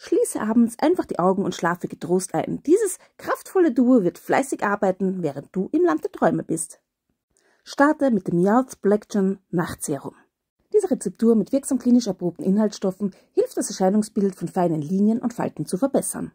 Schließe abends einfach die Augen und schlafe getrost ein. Dieses kraftvolle Duo wird fleißig arbeiten, während du im Land der Träume bist. Starte mit dem Yards Black John Nachtserum. Diese Rezeptur mit wirksam klinisch erprobten Inhaltsstoffen hilft das Erscheinungsbild von feinen Linien und Falten zu verbessern.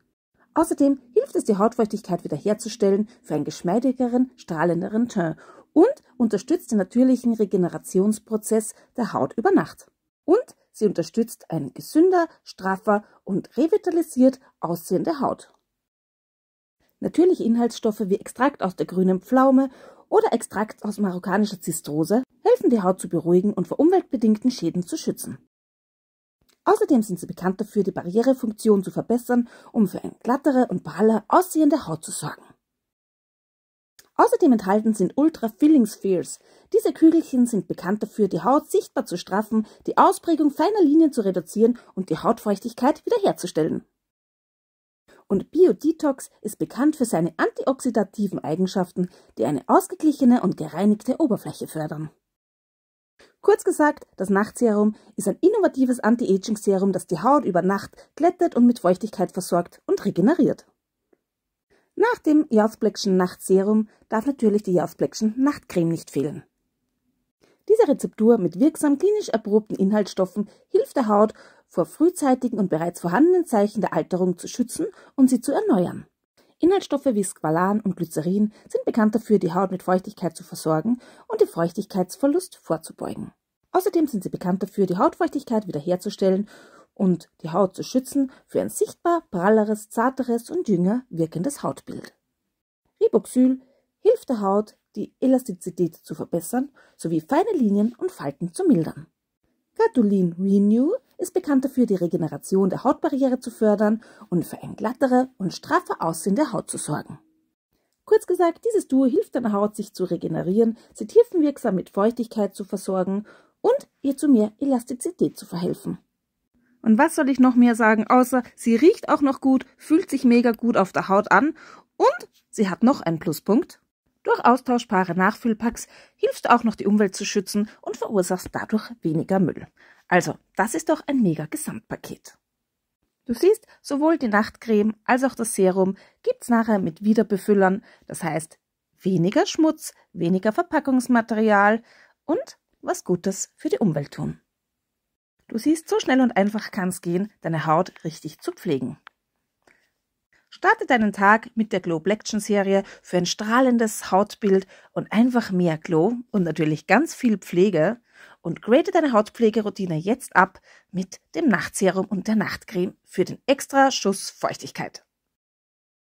Außerdem hilft es, die Hautfeuchtigkeit wiederherzustellen für einen geschmeidigeren, strahlenderen Teint und unterstützt den natürlichen Regenerationsprozess der Haut über Nacht. Und Sie unterstützt ein gesünder, straffer und revitalisiert aussehende Haut. Natürliche Inhaltsstoffe wie Extrakt aus der grünen Pflaume oder Extrakt aus marokkanischer Zistrose helfen die Haut zu beruhigen und vor umweltbedingten Schäden zu schützen. Außerdem sind sie bekannt dafür, die Barrierefunktion zu verbessern, um für eine glattere und praller aussehende Haut zu sorgen. Außerdem enthalten sind Ultra Filling Spheres. Diese Kügelchen sind bekannt dafür, die Haut sichtbar zu straffen, die Ausprägung feiner Linien zu reduzieren und die Hautfeuchtigkeit wiederherzustellen. Und Biodetox ist bekannt für seine antioxidativen Eigenschaften, die eine ausgeglichene und gereinigte Oberfläche fördern. Kurz gesagt, das Nachtserum ist ein innovatives Anti-Aging-Serum, das die Haut über Nacht glättet und mit Feuchtigkeit versorgt und regeneriert. Nach dem Jaspleckschen Nachtserum darf natürlich die Jaspleckschen Nachtcreme nicht fehlen. Diese Rezeptur mit wirksam klinisch erprobten Inhaltsstoffen hilft der Haut, vor frühzeitigen und bereits vorhandenen Zeichen der Alterung zu schützen und sie zu erneuern. Inhaltsstoffe wie Squalan und Glycerin sind bekannt dafür, die Haut mit Feuchtigkeit zu versorgen und den Feuchtigkeitsverlust vorzubeugen. Außerdem sind sie bekannt dafür, die Hautfeuchtigkeit wiederherzustellen und die Haut zu schützen für ein sichtbar pralleres, zarteres und jünger wirkendes Hautbild. Riboxyl hilft der Haut, die Elastizität zu verbessern sowie feine Linien und Falten zu mildern. Cartolin Renew ist bekannt dafür, die Regeneration der Hautbarriere zu fördern und für ein glattere und straffer Aussehen der Haut zu sorgen. Kurz gesagt, dieses Duo hilft deiner Haut, sich zu regenerieren, sie tiefenwirksam mit Feuchtigkeit zu versorgen und ihr zu mehr Elastizität zu verhelfen. Und was soll ich noch mehr sagen, außer sie riecht auch noch gut, fühlt sich mega gut auf der Haut an und sie hat noch einen Pluspunkt. Durch austauschbare Nachfüllpacks hilfst du auch noch die Umwelt zu schützen und verursachst dadurch weniger Müll. Also, das ist doch ein mega Gesamtpaket. Du siehst, sowohl die Nachtcreme als auch das Serum gibt's nachher mit Wiederbefüllern, das heißt weniger Schmutz, weniger Verpackungsmaterial und was Gutes für die Umwelt tun. Du siehst, so schnell und einfach kann es gehen, deine Haut richtig zu pflegen. Starte deinen Tag mit der Glow Black Serie für ein strahlendes Hautbild und einfach mehr Glow und natürlich ganz viel Pflege und grade deine Hautpflegeroutine jetzt ab mit dem Nachtserum und der Nachtcreme für den extra Schuss Feuchtigkeit.